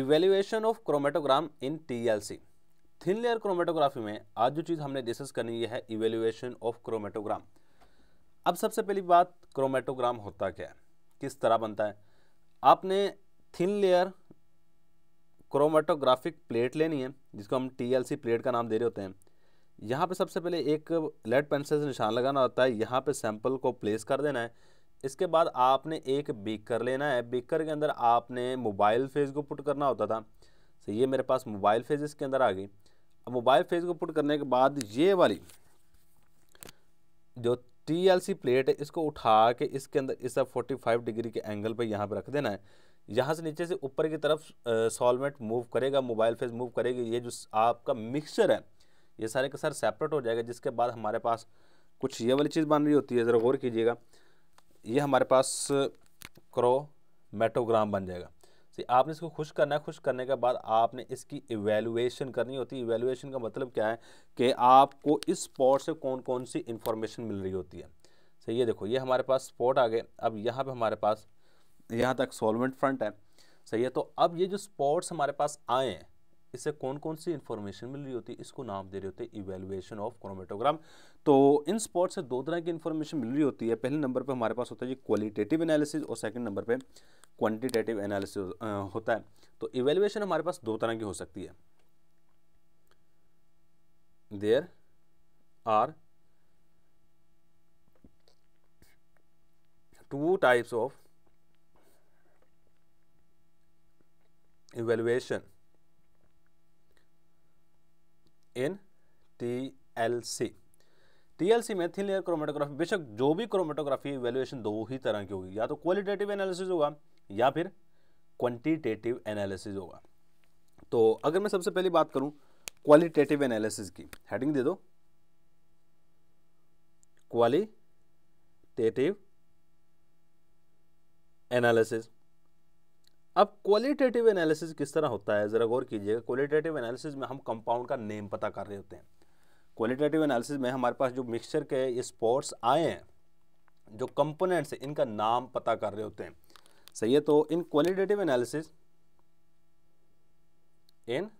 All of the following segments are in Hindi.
evaluation of chromatogram in TLC thin layer chromatography में आज जो चीज़ हमने डिस्कस करनी है इवेल्युएशन ऑफ क्रोमेटोग्राम अब सबसे पहली बात क्रोमेटोग्राम होता क्या है किस तरह बनता है आपने थिन लेयर क्रोमेटोग्राफिक प्लेट लेनी है जिसको हम टीएलसी प्लेट का नाम दे रहे होते हैं यहाँ पे सबसे पहले एक लेड पेंसिल से निशान लगाना होता है यहाँ पे सैंपल को प्लेस कर देना है इसके बाद आपने एक बीकर लेना है बीकर के अंदर आपने मोबाइल फेज को पुट करना होता था तो ये मेरे पास मोबाइल फेज इसके अंदर आ गई अब मोबाइल फेज को पुट करने के बाद ये वाली जो टी एल सी प्लेट है इसको उठा के इसके अंदर इस फोर्टी फाइव डिग्री के एंगल पर यहाँ पर रख देना है यहाँ से नीचे से ऊपर की तरफ सॉलमेंट मूव करेगा मोबाइल फेज मूव करेगी ये जो आपका मिक्सचर है ये सारे का सर सेपरेट हो जाएगा जिसके बाद हमारे पास कुछ ये वाली चीज़ बन रही होती है ज़रा गौर कीजिएगा ये हमारे पास क्रोमेटोग्राम बन जाएगा सही आपने इसको खुश करना है खुश करने के बाद आपने इसकी इवेलुएशन करनी होती है इवेलुएशन का मतलब क्या है कि आपको इस स्पॉट से कौन कौन सी इन्फॉर्मेशन मिल रही होती है सही ये देखो ये हमारे पास स्पॉट आ गए अब यहाँ पे हमारे पास यहाँ तक सॉल्वेंट फ्रंट है सही है तो अब ये जो स्पॉट्स हमारे पास आए हैं इससे कौन कौन सी इन्फॉर्मेशन मिल रही होती है इसको नाम दे रहे होते हैं इवेलुएशन ऑफ क्रोमेटोग्राम तो इन स्पॉट से दो तरह की इन्फॉर्मेशन मिल रही होती है पहले नंबर पर हमारे पास होता है जी क्वालिटेटिव एनालिसिस और सेकेंड नंबर पर क्वान्टिटेटिव एनालिसिस होता है तो इवेलुएशन हमारे पास दो तरह की हो सकती है there are two types of evaluation in TLC TLC में थिन लेयर क्रोमेटोग्राफी बेशक जो भी क्रोमेटोग्राफी वैल्यूएशन दो ही तरह की होगी या तो क्वालिटेटिव एनालिसिस होगा या फिर क्वांटिटेटिव एनालिसिस होगा तो अगर मैं सबसे पहली बात करूं क्वालिटेटिव एनालिसिस की हेडिंग दे दो क्वालिटेटिव एनालिसिस अब क्वालिटेटिव एनालिसिस किस तरह होता है ज़रा गौर कीजिएगा क्वालिटेटिव एनालिसिस में हम कंपाउंड का नेम पता कर रहे होते हैं क्वालिटेटिव एनालिसिस में हमारे पास जो मिक्सचर के ये स्पॉट्स आए हैं जो कंपोनेंट्स हैं इनका नाम पता कर रहे होते हैं सही है तो in qualitative analysis in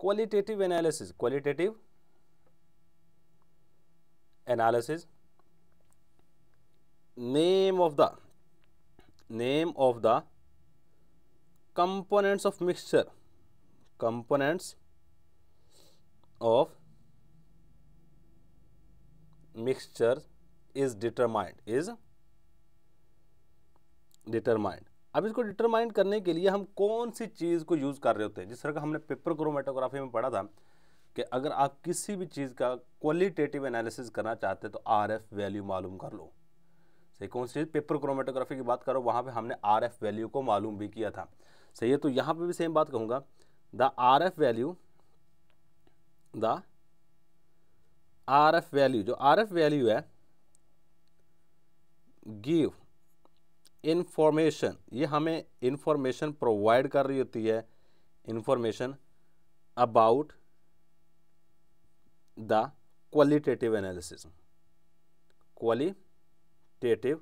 qualitative analysis qualitative analysis name of the name of the components of mixture components of mixture is determined is determined अब इसको डिटरमाइंड करने के लिए हम कौन सी चीज़ को यूज़ कर रहे होते हैं जिस तरह का हमने पेपर क्रोमेटोग्राफी में पढ़ा था कि अगर आप किसी भी चीज़ का क्वालिटेटिव एनालिसिस करना चाहते हैं तो आर एफ वैल्यू मालूम कर लो सही कौन सी चीज़ पेपर क्रोमेटोग्राफी की बात करो वहाँ पे हमने आर एफ वैल्यू को मालूम भी किया था सही है तो यहाँ पे भी सेम बात कहूँगा the R F value the R F value जो आर एफ वैल्यू है गिव इन्फॉर्मेशन ये हमें इन्फॉर्मेशन प्रोवाइड कर रही होती है information about the qualitative analysis quali qualitative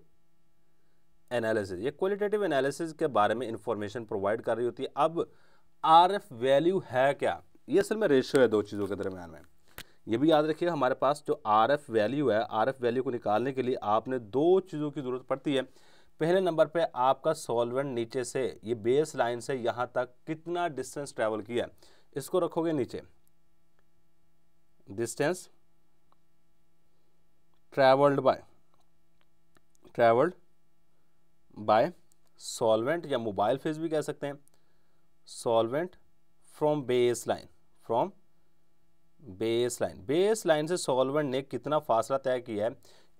analysis ये क्वालिटेटिव एनालिसिस के बारे में इंफॉर्मेशन प्रोवाइड कर रही होती है अब आर एफ वैल्यू है क्या ये असल में रेशियो है दो चीज़ों के दरमियान में ये भी याद रखिएगा हमारे पास जो आर एफ वैल्यू है आर एफ वैल्यू को निकालने के लिए आपने दो चीज़ों की ज़रूरत पड़ती है पहले नंबर पे आपका सॉल्वेंट नीचे से ये बेस लाइन से यहाँ तक कितना डिस्टेंस ट्रैवल किया इसको रखोगे नीचे distance travelled by travelled by solvent या मोबाइल फेज भी कह सकते हैं solvent from baseline from baseline baseline से सॉल्वेंट ने कितना फासला तय किया है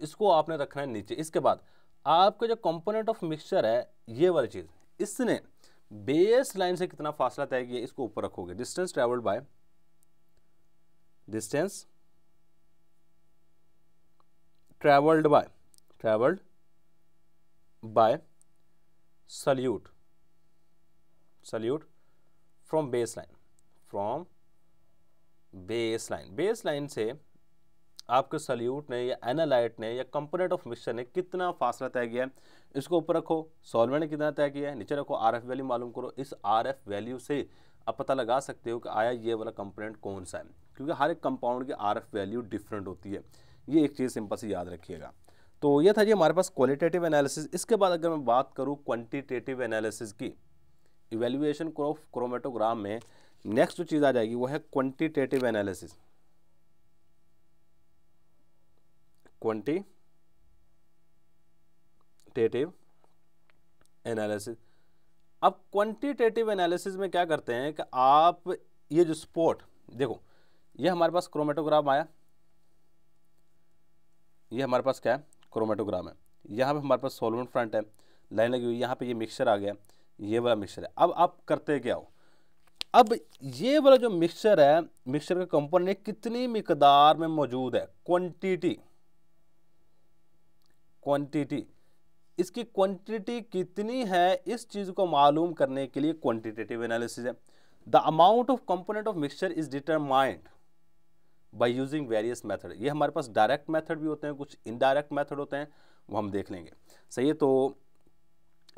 इसको आपने रखना है नीचे इसके बाद आपका जो कंपोनेंट ऑफ मिक्सचर है ये वाली चीज़ इसने बेस लाइन से कितना फासला तय किया इसको ऊपर रखोगे distance travelled by distance travelled by travelled by salute salute from baseline from baseline baseline से आपके सल्यूट ने या एनालाइट ने या कंपोनेंट ऑफ मिक्सचर ने कितना फासला तय किया है इसको ऊपर रखो सॉल्वेंट ने कितना तय किया है नीचे रखो आर एफ वैल्यू मालूम करो इस आर एफ वैल्यू से आप पता लगा सकते हो कि आया ये वाला कंपोनेंट कौन सा है क्योंकि हर एक कंपाउंड की आर एफ वैल्यू डिफरेंट होती है ये एक चीज़ सिंपल से याद रखिएगा तो ये था जी हमारे पास क्वालिटेटिव एनालिसिस इसके बाद अगर मैं बात करूँ क्वान्टिटेटिव एनालिसिस की इवेल्युएशन ऑफ क्रोमेटोग्राम में नेक्स्ट जो चीज़ आ जाएगी वो है क्वान्टिटेटिव एनालिसिस क्वान्टिटेटिव एनालिसिस अब क्वान्टिटेटिव एनालिसिस में क्या करते हैं कि आप ये जो स्पॉट देखो ये हमारे पास क्रोमेटोग्राम आया ये हमारे पास क्या है क्रोमेटोग्राम है यहाँ पे हमारे पास सोलवेंट फ्रंट है लाइन लगी हुई यहाँ पे ये मिक्सचर आ गया ये वाला मिक्सचर है अब आप करते क्या हो अब ये वाला जो मिक्सचर है मिक्सचर का कंपोनेंट कितनी मकदार में मौजूद है क्वांटिटी क्वांटिटी इसकी क्वांटिटी कितनी है इस चीज़ को मालूम करने के लिए क्वान्टिटेटिव एनालिसिस है the amount of component of mixture is determined by using various method ये हमारे पास डायरेक्ट मैथड भी होते हैं कुछ इनडायरेक्ट मैथड होते हैं वो हम देख लेंगे सही है तो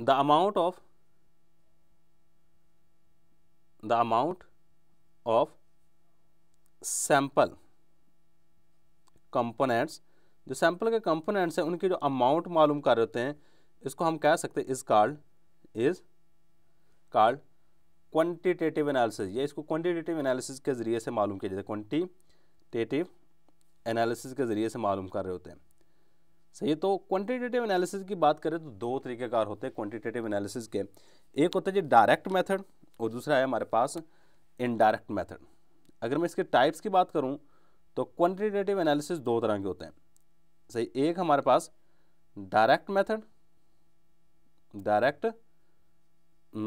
the amount of the amount of sample components जो सैंपल के कंपोनेंट्स हैं उनके जो अमाउंट मालूम कर रहे होते हैं इसको हम कह सकते हैं is called is called quantitative analysis या इसको क्वान्टिटेटिव एनालिसिस के ज़रिए से मालूम किया जाता है क्वान्टी क्वांटिटेटिव एनालिसिस के ज़रिए से मालूम कर रहे होते हैं सही तो क्वांटिटेटिव एनालिसिस की बात करें तो दो तरीक़ेकार होते हैं क्वांटिटेटिव एनालिसिस के एक होता है जी डायरेक्ट मेथड और दूसरा है हमारे पास इनडायरेक्ट मेथड अगर मैं इसके टाइप्स की बात करूं तो क्वांटिटेटिव एनालिसिस दो तरह के होते हैं सही एक हमारे पास डायरेक्ट मेथड डायरेक्ट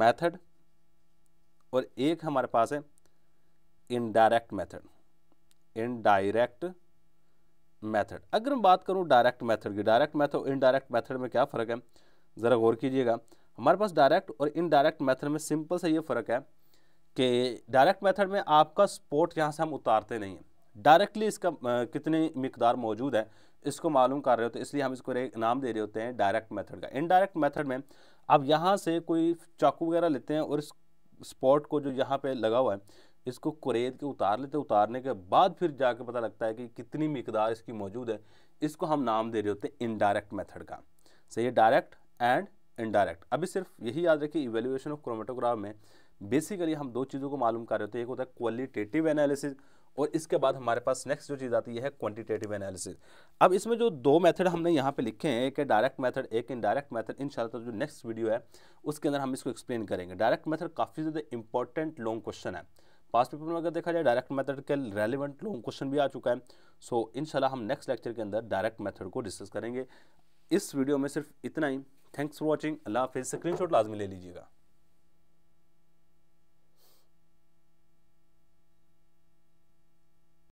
मेथड और एक हमारे पास है indirect method in direct method अगर मैं बात करूं डायरेक्ट मेथड की डायरेक्ट मेथड इनडायरेक्ट मेथड में क्या फ़र्क है ज़रा गौर कीजिएगा हमारे पास डायरेक्ट और इनडायरेक्ट मेथड में सिंपल सा ये फ़र्क है कि डायरेक्ट मेथड में आपका स्पोर्ट यहाँ से हम उतारते नहीं डायरेक्टली इसका कितनी मकदार मौजूद है इसको मालूम कर रहे होते हैं इसलिए हम इसको नाम दे रहे होते हैं डायरेक्ट मेथड का इनडायरेक्ट मेथड में आप यहाँ से कोई चाकू वगैरह लेते हैं और इस स्पॉट को जो यहाँ पे लगा हुआ है इसको कुरेद के उतार लेते उतारने के बाद फिर जाके पता लगता है कि कितनी मकदार इसकी मौजूद है इसको हम नाम दे रहे होते हैं इनडायरेक्ट मेथड का सही है डायरेक्ट एंड इनडायरेक्ट अभी सिर्फ यही याद रखिए इवेल्यूशन ऑफ क्रोमेटोग्राफ में बेसिकली हम दो चीज़ों को मालूम कर रहे होते हैं एक होता है क्वालिटेटिव एनालिसिस और इसके बाद हमारे पास नेक्स्ट जो चीज़ आती है क्वांटिटेटिव एनालिसिस अब इसमें जो दो मेथड हमने यहाँ पे लिखे हैं एक है डायरेक्ट मेथड एक इनडायरेक्ट मेथड इन शाला जो नेक्स्ट वीडियो है उसके अंदर हम इसको एक्सप्लेन करेंगे डायरेक्ट मेथड काफ़ी ज़्यादा इंपॉर्टेंट लॉन्ग क्वेश्चन है पास्ट पेपर में अगर देखा जाए डायरेक्ट मेथड के रेलिवेंट लॉन्ग क्वेश्चन भी आ चुका है सो so, इनशाला हम नेक्स्ट लेक्चर के अंदर डायरेक्ट मेथड को डिस्कस करेंगे इस वीडियो में सिर्फ इतना ही थैंक्स फॉर वॉचिंग अल्लाह हाफिज़ स्क्रीन शॉट लाजमी ले लीजिएगा